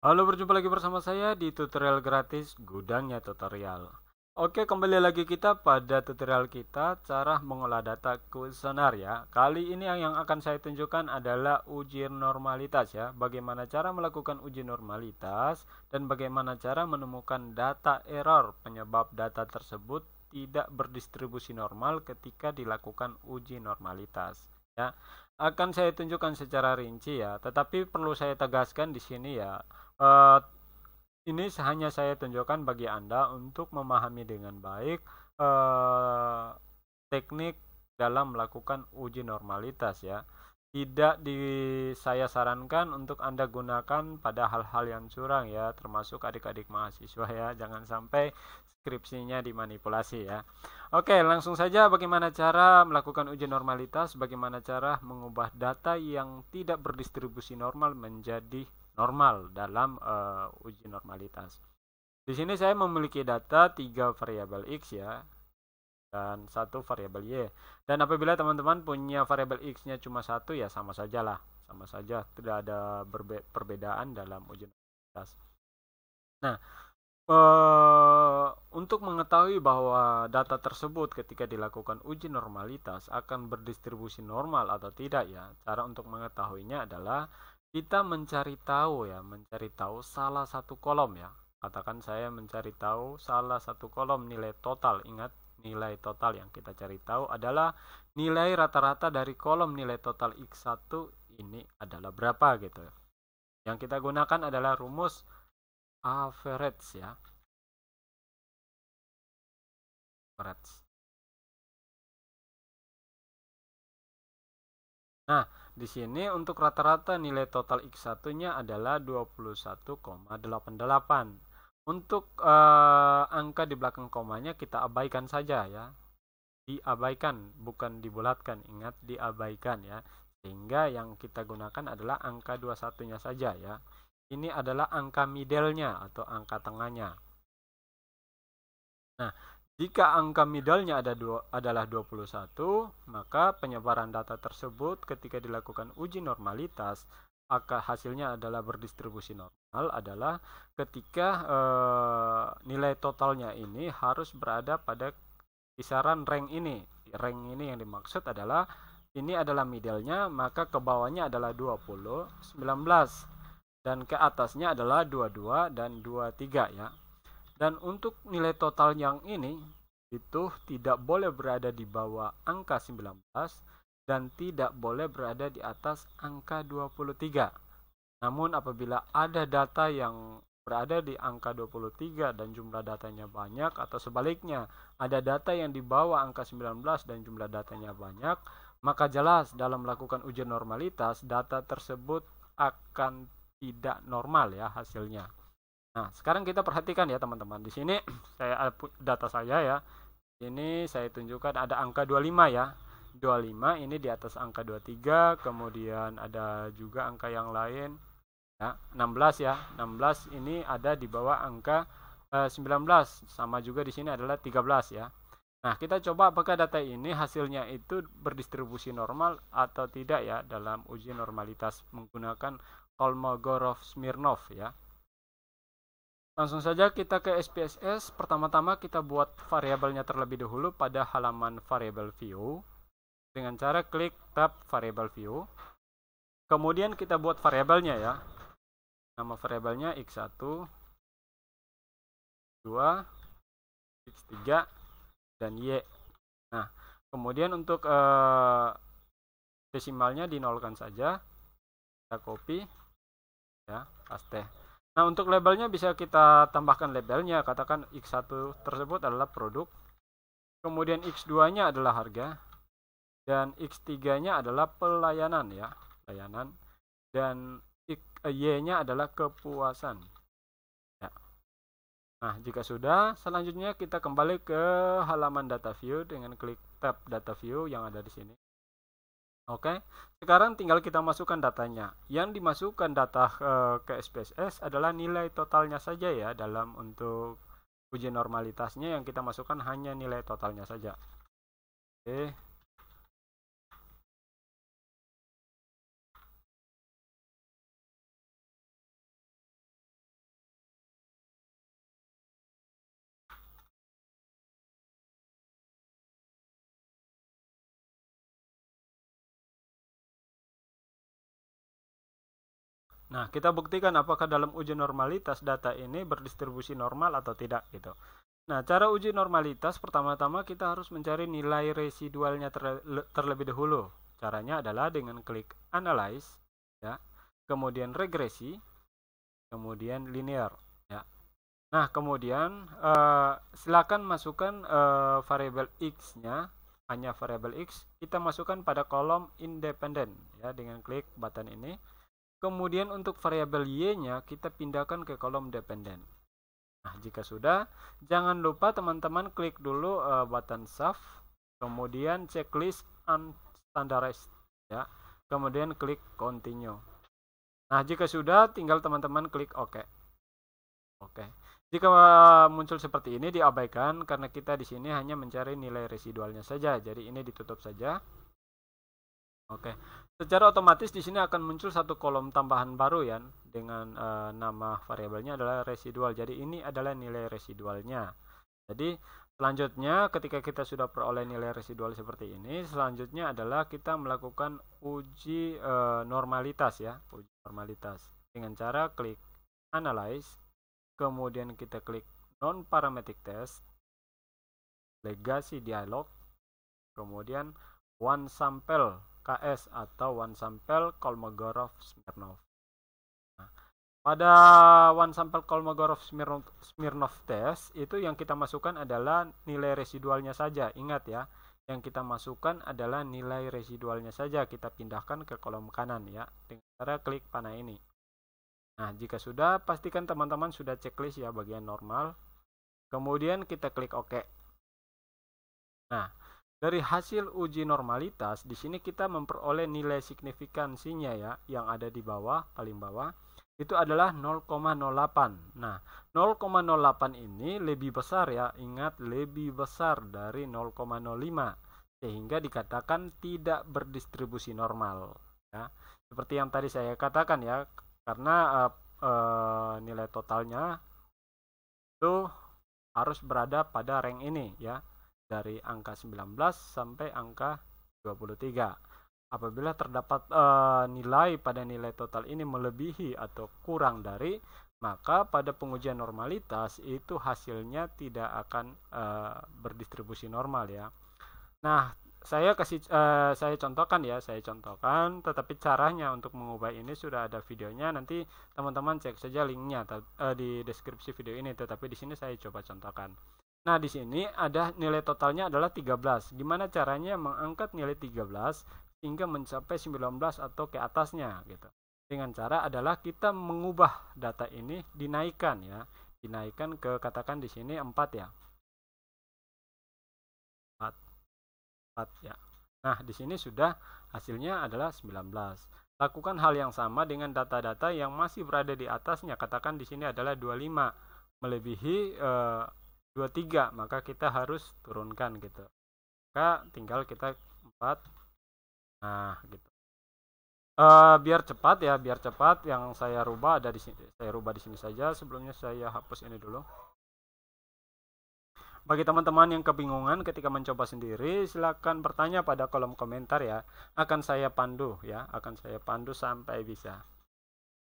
Halo, berjumpa lagi bersama saya di tutorial gratis Gudangnya Tutorial. Oke, kembali lagi kita pada tutorial kita cara mengolah data kuesioner ya. Kali ini yang akan saya tunjukkan adalah uji normalitas ya. Bagaimana cara melakukan uji normalitas dan bagaimana cara menemukan data error penyebab data tersebut tidak berdistribusi normal ketika dilakukan uji normalitas ya. Akan saya tunjukkan secara rinci ya, tetapi perlu saya tegaskan di sini ya Uh, ini hanya saya tunjukkan bagi Anda untuk memahami dengan baik uh, teknik dalam melakukan uji normalitas ya. Tidak di saya sarankan untuk Anda gunakan pada hal-hal yang curang ya, termasuk adik-adik mahasiswa ya. Jangan sampai skripsinya dimanipulasi ya. Oke, langsung saja bagaimana cara melakukan uji normalitas, bagaimana cara mengubah data yang tidak berdistribusi normal menjadi normal dalam uh, uji normalitas. Di sini saya memiliki data tiga variabel x ya dan satu variabel y. Dan apabila teman-teman punya variabel x-nya cuma satu ya sama saja lah sama saja tidak ada perbedaan dalam uji normalitas. Nah, Uh, untuk mengetahui bahwa data tersebut ketika dilakukan uji normalitas akan berdistribusi normal atau tidak ya, cara untuk mengetahuinya adalah kita mencari tahu ya, mencari tahu salah satu kolom ya. Katakan saya mencari tahu salah satu kolom nilai total. Ingat, nilai total yang kita cari tahu adalah nilai rata-rata dari kolom nilai total X1 ini adalah berapa gitu. Yang kita gunakan adalah rumus average ya. Average. Nah, di sini untuk rata-rata nilai total X1-nya adalah 21,88. Untuk uh, angka di belakang komanya kita abaikan saja ya. Diabaikan, bukan dibulatkan. Ingat diabaikan ya. Sehingga yang kita gunakan adalah angka 21-nya saja ya. Ini adalah angka middle-nya atau angka tengahnya. Nah, jika angka middle-nya ada dua, adalah 21, maka penyebaran data tersebut ketika dilakukan uji normalitas, maka hasilnya adalah berdistribusi normal adalah ketika e, nilai totalnya ini harus berada pada kisaran rank ini. Rank ini yang dimaksud adalah ini adalah middle-nya, maka ke bawahnya adalah 20, 19 dan ke atasnya adalah 22 dan 23 ya. Dan untuk nilai total yang ini itu tidak boleh berada di bawah angka 19 dan tidak boleh berada di atas angka 23. Namun apabila ada data yang berada di angka 23 dan jumlah datanya banyak atau sebaliknya ada data yang di bawah angka 19 dan jumlah datanya banyak maka jelas dalam melakukan ujian normalitas data tersebut akan tidak normal ya hasilnya Nah, sekarang kita perhatikan ya teman-teman. Di sini saya data saya ya. Ini saya tunjukkan ada angka 25 ya. 25 ini di atas angka 23, kemudian ada juga angka yang lain. Ya, 16 ya. 16 ini ada di bawah angka eh, 19. Sama juga di sini adalah 13 ya. Nah, kita coba apakah data ini hasilnya itu berdistribusi normal atau tidak ya dalam uji normalitas menggunakan Kolmogorov-Smirnov ya. Langsung saja kita ke SPSS. Pertama-tama kita buat variabelnya terlebih dahulu pada halaman variable view dengan cara klik tab variable view. Kemudian kita buat variabelnya ya. Nama variabelnya x1 2 x3 dan y. Nah, kemudian untuk uh, desimalnya dinolkan saja. Kita copy ya, paste. Nah, untuk labelnya bisa kita tambahkan labelnya. Katakan X1 tersebut adalah produk. Kemudian X2-nya adalah harga. Dan X3-nya adalah pelayanan ya. Pelayanan. Dan eh, Y-nya adalah kepuasan. Ya. Nah, jika sudah, selanjutnya kita kembali ke halaman data view dengan klik tab data view yang ada di sini. Oke, sekarang tinggal kita masukkan datanya. Yang dimasukkan data eh, ke SPSS adalah nilai totalnya saja ya dalam untuk uji normalitasnya yang kita masukkan hanya nilai totalnya saja. Oke. Nah, kita buktikan apakah dalam uji normalitas data ini berdistribusi normal atau tidak gitu. Nah, cara uji normalitas pertama-tama kita harus mencari nilai residualnya terlebih dahulu. Caranya adalah dengan klik analyze ya, kemudian regresi, kemudian linear ya. Nah, kemudian uh, silakan masukkan uh, variabel x-nya hanya variabel x kita masukkan pada kolom independen ya dengan klik button ini. Kemudian untuk variabel y-nya kita pindahkan ke kolom dependent. Nah, jika sudah, jangan lupa teman-teman klik dulu uh, button save, kemudian checklist unstandarized ya. Kemudian klik continue. Nah, jika sudah tinggal teman-teman klik OK. Oke. Jika eh, muncul seperti ini diabaikan karena kita di sini hanya mencari nilai residualnya saja. Jadi ini ditutup saja. Oke. Secara otomatis di sini akan muncul satu kolom tambahan baru ya dengan e, nama variabelnya adalah residual. Jadi ini adalah nilai residualnya. Jadi selanjutnya ketika kita sudah peroleh nilai residual seperti ini, selanjutnya adalah kita melakukan uji e, normalitas ya, uji normalitas dengan cara klik analyze, kemudian kita klik non parametric test, legacy dialog, kemudian one sample KS atau one sample Kolmogorov-Smirnov. Nah, pada one sample Kolmogorov-Smirnov test itu yang kita masukkan adalah nilai residualnya saja. Ingat ya, yang kita masukkan adalah nilai residualnya saja. Kita pindahkan ke kolom kanan ya dengan cara klik panah ini. Nah, jika sudah, pastikan teman-teman sudah checklist ya bagian normal. Kemudian kita klik OK. Nah, dari hasil uji normalitas, di sini kita memperoleh nilai signifikansinya ya, yang ada di bawah, paling bawah, itu adalah 0,08. Nah, 0,08 ini lebih besar ya, ingat lebih besar dari 0,05, sehingga dikatakan tidak berdistribusi normal. Ya. Seperti yang tadi saya katakan ya, karena uh, uh, nilai totalnya itu harus berada pada rank ini ya dari angka 19 sampai angka 23. Apabila terdapat e, nilai pada nilai total ini melebihi atau kurang dari, maka pada pengujian normalitas itu hasilnya tidak akan e, berdistribusi normal ya. Nah, saya kasih e, saya contohkan ya saya contohkan tetapi caranya untuk mengubah ini sudah ada videonya nanti teman-teman cek saja linknya e, di deskripsi video ini tetapi di sini saya coba contohkan Nah, di sini ada nilai totalnya adalah 13. Gimana caranya mengangkat nilai 13 hingga mencapai 19 atau ke atasnya gitu. Dengan cara adalah kita mengubah data ini dinaikkan ya. Dinaikkan ke katakan di sini 4 ya. 4. 4 ya. Nah, di sini sudah hasilnya adalah 19. Lakukan hal yang sama dengan data-data yang masih berada di atasnya. Katakan di sini adalah 25 melebihi eh, 23 maka kita harus turunkan gitu maka tinggal kita 4 nah gitu uh, biar cepat ya biar cepat yang saya rubah ada di sini saya rubah di sini saja sebelumnya saya hapus ini dulu bagi teman-teman yang kebingungan ketika mencoba sendiri silahkan bertanya pada kolom komentar ya akan saya pandu ya akan saya pandu sampai bisa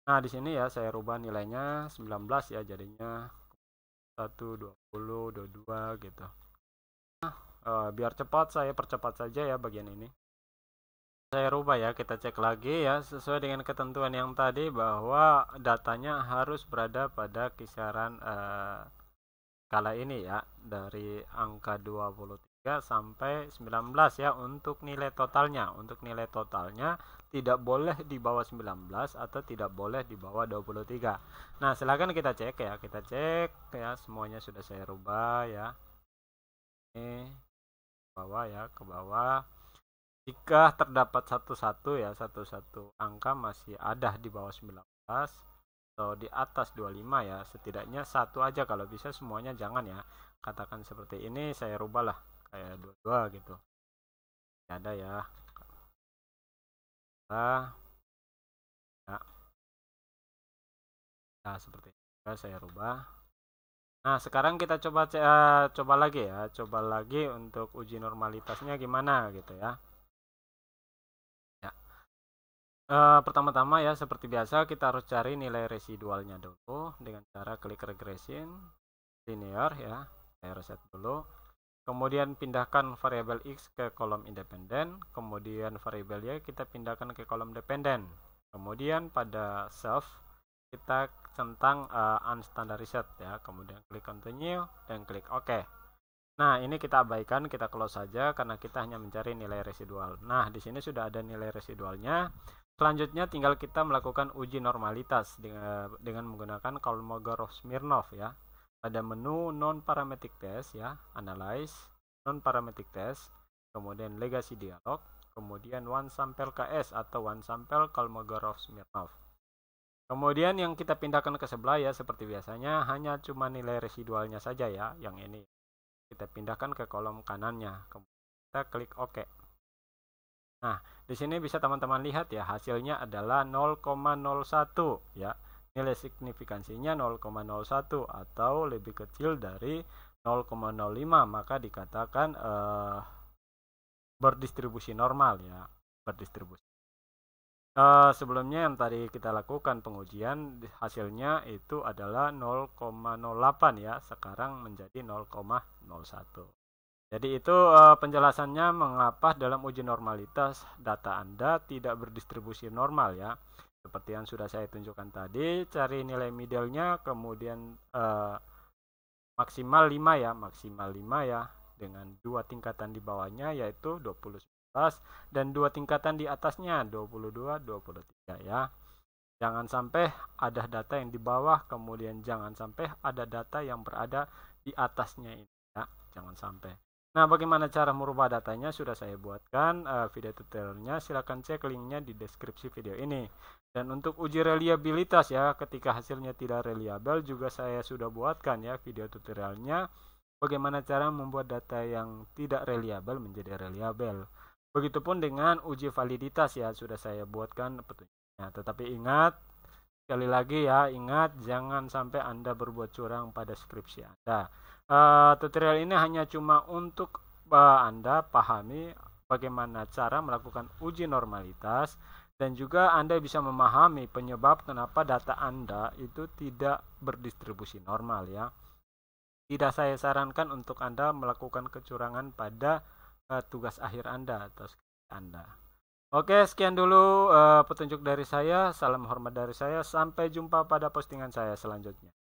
nah di sini ya saya rubah nilainya 19 ya jadinya 21, 20, 22 gitu. Nah, uh, biar cepat saya percepat saja ya bagian ini. Saya rubah ya, kita cek lagi ya sesuai dengan ketentuan yang tadi bahwa datanya harus berada pada kisaran uh, eh, kala ini ya dari angka tiga 3 sampai 19 ya untuk nilai totalnya. Untuk nilai totalnya tidak boleh di bawah 19 atau tidak boleh di bawah 23. Nah, silahkan kita cek ya. Kita cek ya semuanya sudah saya rubah ya. Ini ke bawah ya, ke bawah. Jika terdapat satu-satu ya, satu-satu angka masih ada di bawah 19 atau di atas 25 ya, setidaknya satu aja kalau bisa semuanya jangan ya. Katakan seperti ini, saya rubahlah kayak dua-dua gitu ya ada ya nah, ya nah seperti itu saya rubah nah sekarang kita coba uh, coba lagi ya coba lagi untuk uji normalitasnya gimana gitu ya ya uh, pertama-tama ya seperti biasa kita harus cari nilai residualnya dulu dengan cara klik regression linear ya saya reset dulu kemudian pindahkan variabel x ke kolom independen, kemudian variabel y kita pindahkan ke kolom dependen. Kemudian pada self kita centang uh, eh, unstandard reset ya, kemudian klik continue dan klik OK. Nah, ini kita abaikan, kita close saja karena kita hanya mencari nilai residual. Nah, di sini sudah ada nilai residualnya. Selanjutnya tinggal kita melakukan uji normalitas dengan, dengan menggunakan Kolmogorov-Smirnov ya pada menu non-parametric test ya, analyze, non-parametric test, kemudian legacy dialog, kemudian one sample KS atau one sample Kolmogorov-Smirnov. Kemudian yang kita pindahkan ke sebelah ya seperti biasanya hanya cuma nilai residualnya saja ya yang ini. Kita pindahkan ke kolom kanannya. Kemudian kita klik OK. Nah, di sini bisa teman-teman lihat ya hasilnya adalah 0,01 ya nilai signifikansinya 0,01 atau lebih kecil dari 0,05 maka dikatakan uh, berdistribusi normal ya berdistribusi uh, sebelumnya yang tadi kita lakukan pengujian hasilnya itu adalah 0,08 ya sekarang menjadi 0,01 jadi itu eh, penjelasannya mengapa dalam uji normalitas data Anda tidak berdistribusi normal ya seperti yang sudah saya tunjukkan tadi cari nilai middle-nya kemudian eh, maksimal 5 ya maksimal 5 ya dengan dua tingkatan di bawahnya yaitu 20 dan dua tingkatan di atasnya 22 23 ya jangan sampai ada data yang di bawah kemudian jangan sampai ada data yang berada di atasnya ini ya jangan sampai Nah, bagaimana cara merubah datanya sudah saya buatkan uh, video tutorialnya. Silahkan cek linknya di deskripsi video ini. Dan untuk uji reliabilitas ya, ketika hasilnya tidak reliable juga saya sudah buatkan ya video tutorialnya bagaimana cara membuat data yang tidak reliable menjadi reliable. Begitupun dengan uji validitas ya, sudah saya buatkan petunjuknya. Tetapi ingat, sekali lagi ya, ingat jangan sampai Anda berbuat curang pada skripsi Anda. Uh, tutorial ini hanya cuma untuk uh, Anda pahami bagaimana cara melakukan uji normalitas dan juga Anda bisa memahami penyebab kenapa data Anda itu tidak berdistribusi normal ya. Tidak saya sarankan untuk Anda melakukan kecurangan pada uh, tugas akhir Anda atau Anda. Oke, sekian dulu uh, petunjuk dari saya. Salam hormat dari saya. Sampai jumpa pada postingan saya selanjutnya.